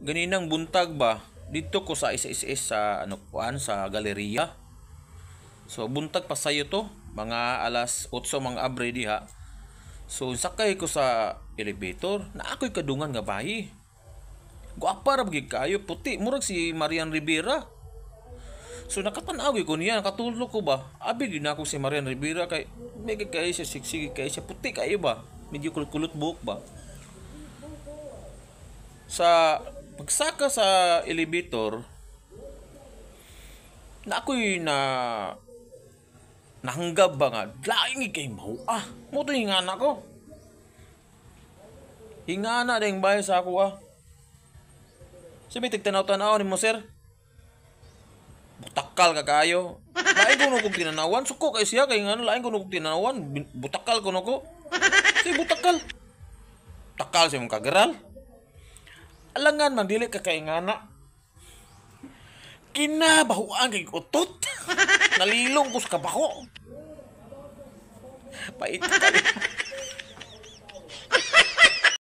ganinang buntag ba dito ko sa SSS sa ano kuan sa galeriya so buntag pa sayo to mga alas 8 mga abre diha so sakay ko sa elevator na ako'y kadungan nga bayi guapa ra gyud kayo puti murag si Marian Rivera so nakatanaw ko niya nakatulog ko ba abi gyud ako si Marian Rivera kay mega kay siya siksig kay siya puti kayo ba medyo kulot-kulot buhok ba sa pagsaka sa elevator, na ako'y na nahanggab ba nga, laing ikay mau ah, mo to hingana ko. Hingana ding bahay sa ako ah. Sabi, tigtanaw-tanaw ni mo sir. Butakal ka kayo. Lain ko nung tinanawan, suko kay siya, kay nga laing ko nung tinanawan, butakal ko nung ko. Sige, butakal. Takal si mong kagaral alangan man dili ka kaingana kinabahuan kay utot nalilong ko sa kabako pait